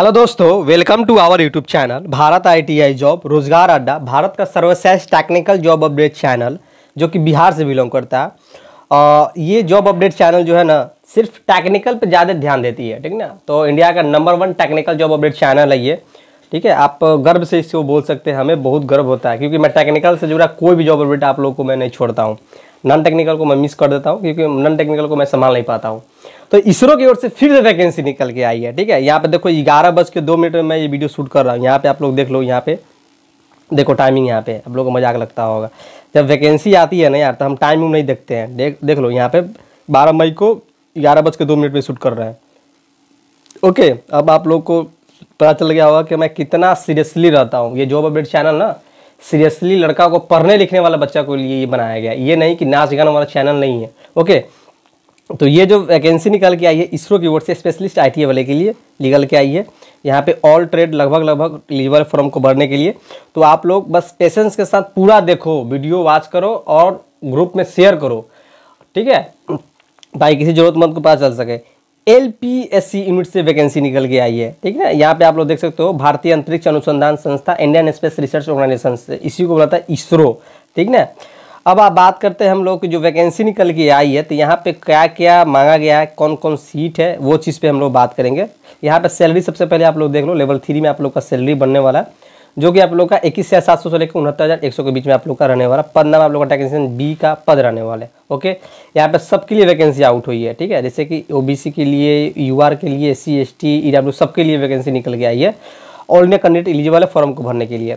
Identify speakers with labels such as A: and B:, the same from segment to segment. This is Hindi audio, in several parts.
A: हेलो दोस्तों welcome to our YouTube channel Bharat ITI job रोजगार अड्डा भारत का सर्वश्रेष्ठ टेक्निकल जॉब अपडेट चैनल जो कि बिहार से बिलोंग करता है और ये जॉब अपडेट चैनल जो है ना सिर्फ टेक्निकल पे ज़्यादा ध्यान देती है ठीक ना तो इंडिया का number one technical job update channel है ये ठीक है आप गर्व से इसको बोल सकते हैं हमें बहुत गर्व होता है क्योंकि मैं टेक्निकल से जुड़ा कोई भी जॉब अपडेट आप लोग को मैं नहीं छोड़ता हूँ नॉन टेक्निकल को मैं मिस कर देता हूँ क्योंकि नॉन टेक्निकल को मैं संभाल नहीं पाता हूँ तो इसरो की ओर से फिर से वैकेंसी निकल के आई है ठीक है यहाँ पे देखो ग्यारह बज के दो मिनट में मैं ये वीडियो शूट कर रहा हूँ यहाँ पे आप लोग देख लो यहाँ पे देखो टाइमिंग यहाँ पे आप लोग को मजाक लगता होगा जब वैकेंसी आती है ना यार तो हम टाइमिंग नहीं देखते हैं देख देख लो यहाँ पे बारह मई को ग्यारह बज के दो मिनट में शूट कर रहे हैं ओके अब आप लोग को पता चल गया होगा कि मैं कितना सीरियसली रहता हूँ ये जॉब अपडेट चैनल ना सीरियसली लड़का को पढ़ने लिखने वाला बच्चा को लिए ये बनाया गया ये नहीं कि नाच गाना वाला चैनल नहीं है ओके तो ये जो वैकेंसी निकल के आई है इसरो की ओर से स्पेशलिस्ट आई वाले के लिए निकल के आई है यहाँ पे ऑल ट्रेड लगभग लगभग लीवर फॉर्म को भरने के लिए तो आप लोग बस पेशेंस के साथ पूरा देखो वीडियो वॉच करो और ग्रुप में शेयर करो ठीक है भाई किसी ज़रूरतमंद को पता चल सके L P S C unit से वैकेंसी निकल के आई है ठीक है यहाँ पे आप लोग देख सकते हो भारतीय अंतरिक्ष अनुसंधान संस्था इंडियन स्पेस रिसर्च ऑर्गेनाइजेशन से इसी को बोला था इसरो ठीक ना अब आप बात करते हैं हम लोग की जो वैकेंसी निकल के आई है तो यहाँ पे क्या क्या मांगा गया है कौन कौन सीट है वो चीज़ पे हम लोग बात करेंगे यहाँ पे सैलरी सबसे पहले आप लोग देख लो लेवल थ्री में आप लोग का सैलरी बनने वाला है जो कि आप लोग का इक्कीस हज़ार सात सौ से लेकर उनहत्तर हज़ार एक सौ के बीच में आप लोग का रहने वाला पद नाम आप लोग का टेक्नीशियन बी का पद रहने वाला है ओके यहाँ पे सबके लिए वैकेंसी आउट हुई है ठीक है जैसे कि ओबीसी के लिए यूआर के लिए S C S T e E W सबके लिए वैकेंसी निकल के आई है ऑल इंडिया कैंडिडेट एलिजिबल है फॉर्म को भरने के लिए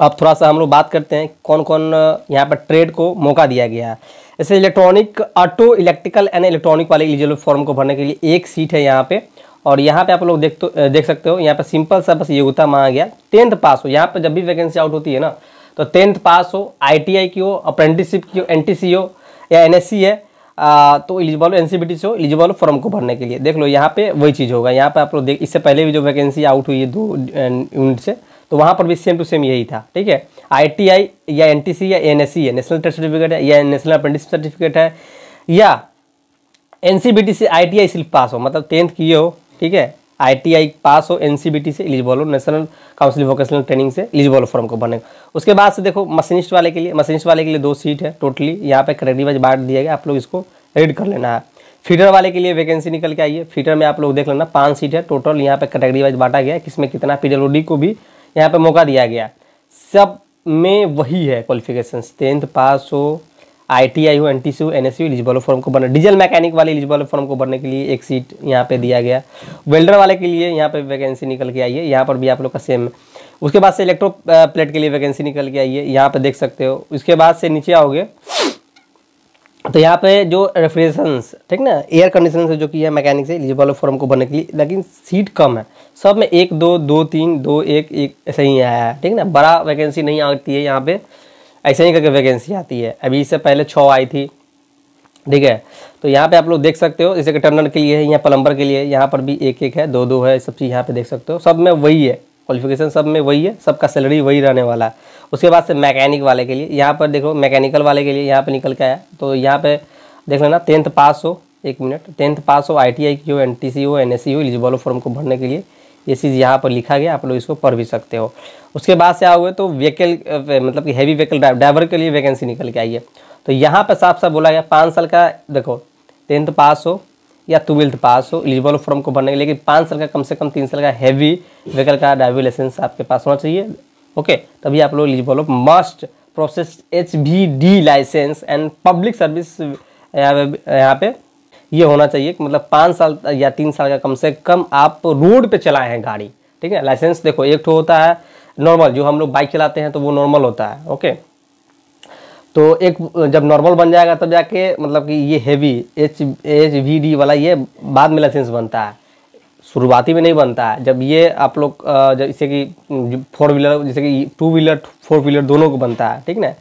A: अब थोड़ा सा हम लोग बात करते हैं कौन कौन यहाँ पर ट्रेड को मौका दिया गया है जैसे electronic auto electrical and electronic वाले एलिजिबल फॉर्म को भरने के लिए एक सीट है यहाँ पे और यहाँ पे आप लोग देख तो देख सकते हो यहाँ पे सिंपल सा बस योग्यता मांगा गया टेंथ पास हो यहाँ पर जब भी वैकेंसी आउट होती है ना तो टेंथ पास हो आई की हो अप्रेंटिसशिप की हो एन हो या एन है आ, तो एलिजिबल एन सी से हो एलिजिबल फॉर्म को भरने के लिए देख लो यहाँ पे वही चीज़ होगा यहाँ पे आप लोग देख इससे पहले भी जो वैकेंसी आउट हुई है दो यूनिट से तो वहाँ पर भी सेम टू सेम यही था ठीक है आईटीआई या एनटीसी या एनएससी है नेशनल ट्रेड सर्टिफिकेट है या नेशनल अप्रेंटिस सर्टिफिकेट है या एन से आई सिर्फ पास हो मतलब टेंथ किए हो ठीक है आई पास हो एन से एलिजिबल हो नेशनल काउंसिल वोकेशनल ट्रेनिंग से एलिजिबल फॉर्म को भरने उसके बाद से देखो मशीनिस्ट वाले के लिए मशीनिस्ट वाले के लिए दो सीट है टोटली यहाँ पर करेक्टली वाइज बांट दिया गया आप लोग इसको रीड कर लेना है फीटर वाले के लिए वैकेंसी निकल के आई है फीटर में आप लोग देख लेना पांच सीट है टोटल यहाँ पे कैटेगरी वाइज बांटा गया है किसमें कितना पी को भी यहाँ पे मौका दिया गया सब में वही है क्वालिफिकेशन टेंथ पास हो आई टी आई हो एन टी सी हो N S C eligible form को भरना डीजल मैकेनिक वाले एलिजिबल फॉर्म को भरने के लिए एक सीट यहाँ पे दिया गया वेल्डर वाले के लिए यहाँ पे वैकेंसी निकल के आई है यहाँ पर भी आप लोग का सेम है उसके बाद से इलेक्ट्रो प्लेट के लिए वैकेंसी निकल के आई है यहाँ पर देख सकते हो उसके बाद से नीचे आओगे तो यहाँ पे जो रेफ्रिजरेशंस ठीक ना एयर कंडीशन से जो किया है मैकेनिक से एलिजिबल फॉर्म को भरने के लिए लेकिन सीट कम है सब में एक दो दो तीन दो एक एक ऐसे ही आया है ठीक ना बड़ा वैकेंसी नहीं आती है यहाँ पे ऐसे ही करके वैकेंसी आती है अभी इससे पहले छः आई थी ठीक है तो यहाँ पे आप लोग देख सकते हो जैसे कि टर्नर के लिए है यहाँ प्लम्बर के लिए यहाँ पर भी एक एक है दो दो है सब चीज़ यहाँ पर देख सकते हो सब में वही है क्वालिफिकेशन सब में वही है सबका सैलरी वही रहने वाला है उसके बाद से मैकेनिक वाले के लिए यहाँ पर देखो मैकेनिकल वाले के लिए यहाँ पर निकल के आया तो यहाँ पर देख लेना टेंथ पास हो एक मिनट टेंथ पास हो आई टी आई की हो एन टी सी हो एन एस सी हो एलिजिबल फॉर्म को भरने के लिए ये चीज़ यहाँ पर लिखा गया आप लोग इसको पढ़ भी सकते हो उसके बाद से आओगे तो व्हीकल मतलब कि हैवी व्हीकल ड्राइवर के लिए वैकेंसी निकल के आई है तो यहाँ पर साफ साफ बोला गया पाँच साल का देखो टेंथ पास हो या ट्वेल्थ पास हो एलिजिबल फॉर्म को भरने के लिए लेकिन पाँच साल का कम से कम तीन साल का हैवी व्हीकल का ड्राइविंग लाइसेंस आपके पास होना चाहिए ओके तभी आप लोग एलिजिबल हो must process H V D license and public service यहाँ पे ये होना चाहिए मतलब पाँच साल या तीन साल का कम से कम आप रोड पे चलाए हैं गाड़ी ठीक है लाइसेंस देखो एक तो होता है नॉर्मल जो हम लोग बाइक चलाते हैं तो वो नॉर्मल होता है ओके तो एक जब नॉर्मल बन जाएगा तब जाके मतलब कि ये heavy H H V D वाला ये बाद में लाइसेंस बनता है शुरुआती में नहीं बनता है जब ये आप लोग जैसे कि फोर व्हीलर जैसे कि टू व्हीलर फोर व्हीलर दोनों को बनता है ठीक ना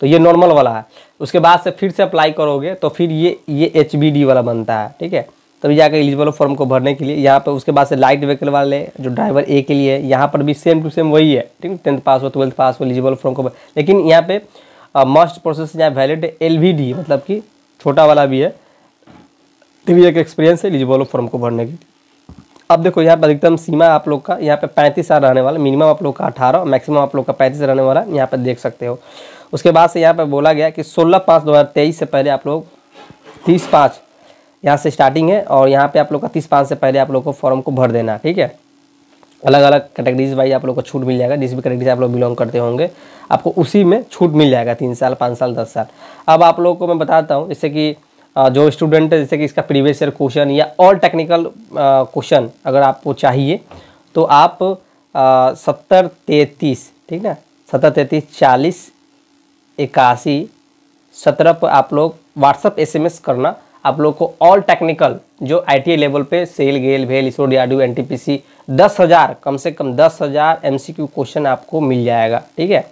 A: तो ये नॉर्मल वाला है उसके बाद से फिर से अप्लाई करोगे तो फिर ये ये एच वाला बनता है ठीक है तभी जाकर एलिजिबल फॉर्म को भरने के लिए यहाँ पर उसके बाद से लाइट व्हीकल वाले जो ड्राइवर ए के लिए यहाँ पर भी सेम टू सेम वही है ठीक है टेंथ पास हो ट्वेल्थ पास हो एलिजिबल फॉर्म को भर... लेकिन यहाँ पे मस्ट प्रोसेस यहाँ वैलिड एल मतलब कि छोटा वाला भी है तभी एक एक्सपीरियंस है एलिजिबल फॉर्म को भरने के लिए अब देखो यहाँ पर अधिकतम सीमा आप लोग का यहाँ पे पैंतीस साल रहने वाला मिनिमम आप लोग का अठारह मैक्सिमम आप लोग का पैंतीस रहने वाला यहाँ पर देख सकते हो उसके बाद से यहाँ पर बोला गया कि सोलह पाँच दो हज़ार तेईस से पहले आप लोग तीस पाँच यहाँ से स्टार्टिंग है और यहाँ पे आप लोग का तीस पाँच से पहले आप लोग को फॉर्म को भर देना ठीक है अलग अलग कैटेगरीज वाइज आप लोग को छूट मिल जाएगा जिस भी कैटेगरी से आप लोग बिलोंग करते होंगे आपको उसी में छूट मिल जाएगा तीन साल पाँच साल दस साल अब आप लोग को मैं बताता हूँ जैसे कि जो स्टूडेंट है जैसे कि इसका प्रीवियस ईयर क्वेश्चन या और टेक्निकल क्वेश्चन अगर आपको चाहिए तो आप सत्तर तैतीस ठीक ना सत्तर तैतीस चालीस इक्यासी सत्रह पर आप लोग व्हाट्सअप एस करना आप लोग को ऑल टेक्निकल जो आई लेवल पे सेल गेल भेल ISRO D R D N T P C दस हज़ार कम से कम दस हज़ार एम सी क्यू क्वेश्चन आपको मिल जाएगा ठीक है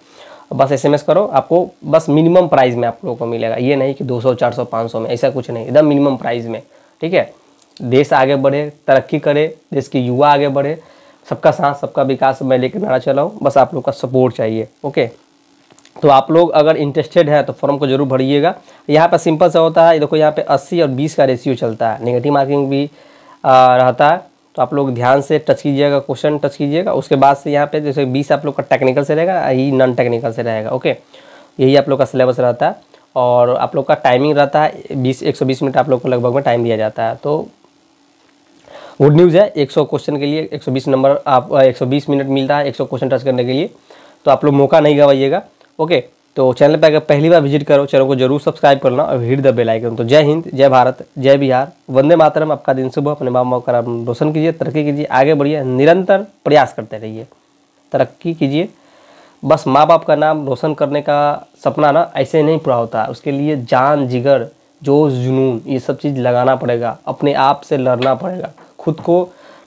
A: बस एसएमएस करो आपको बस मिनिमम प्राइस में आप लोगों को मिलेगा ये नहीं कि 200 400 500 में ऐसा कुछ नहीं एकदम मिनिमम प्राइस में ठीक है देश आगे बढ़े तरक्की करे देश के युवा आगे बढ़े सबका साथ सबका विकास मैं लेकर नारा चलाऊँ बस आप लोग का सपोर्ट चाहिए ओके तो आप लोग अगर इंटरेस्टेड है तो फॉर्म को जरूर भरिएगा यहाँ पर सिंपल सा होता है देखो यहाँ पे 80 और 20 का रेशियो चलता है नेगेटिव मार्किंग भी आ, रहता है तो आप लोग ध्यान से टच कीजिएगा क्वेश्चन टच कीजिएगा उसके बाद से यहाँ पे जैसे बीस आप लोग का टेक्निकल से रहेगा यही नॉन टेक्निकल से रहेगा ओके यही आप लोग का सिलेबस रहता है और आप लोग का टाइमिंग रहता है बीस एक मिनट आप लोग को लगभग में टाइम दिया जाता है तो गुड न्यूज़ है 100 क्वेश्चन के लिए 120 नंबर आप 120 मिनट मिलता है है 100 क्वेश्चन टच करने के लिए तो आप लोग मौका नहीं गवाइएगा ओके तो चैनल पर अगर पहली बार विजिट करो चैनल को जरूर सब्सक्राइब लो और हिट द बेल आइकन तो जय हिंद जय भारत जय बिहार वंदे मातरम आपका दिन सुबह अपने माँ बाप का नाम रोशन कीजिए तरक्की कीजिए आगे बढ़िए निरंतर प्रयास करते रहिए तरक्की कीजिए बस माँ बाप का नाम रोशन करने का सपना ना ऐसे नहीं पूरा होता उसके लिए जान जिगर जोश जुनून ये सब चीज़ लगाना पड़ेगा अपने आप से लड़ना पड़ेगा खुद को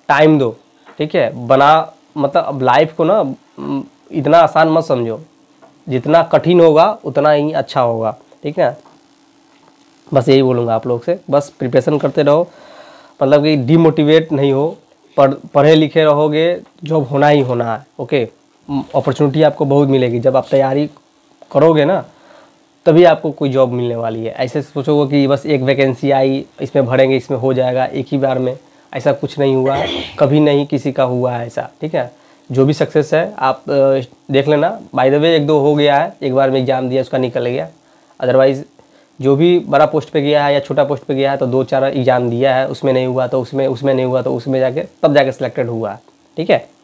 A: टाइम दो ठीक है बना मतलब अब लाइफ को ना इतना आसान मत समझो जितना कठिन होगा उतना ही अच्छा होगा ठीक है बस यही बोलूँगा आप लोग से बस प्रिपरेशन करते रहो मतलब कि डिमोटिवेट नहीं हो पढ़ पढ़े लिखे रहोगे जॉब होना ही होना है ओके अपॉर्चुनिटी आपको बहुत मिलेगी जब आप तैयारी करोगे ना तभी आपको कोई जॉब मिलने वाली है ऐसे सोचोगे कि बस एक वैकेंसी आई इसमें भरेंगे इसमें हो जाएगा एक ही बार में ऐसा कुछ नहीं हुआ कभी नहीं किसी का हुआ है ऐसा ठीक है जो भी सक्सेस है आप देख लेना बाय द वे एक दो हो गया है एक बार में एग्ज़ाम दिया उसका निकल गया अदरवाइज़ जो भी बड़ा पोस्ट पे गया है या छोटा पोस्ट पे गया है तो दो चार एग्ज़ाम दिया है उसमें नहीं हुआ तो उसमें उसमें नहीं हुआ तो उसमें जाके तब जाके सिलेक्टेड हुआ ठीक है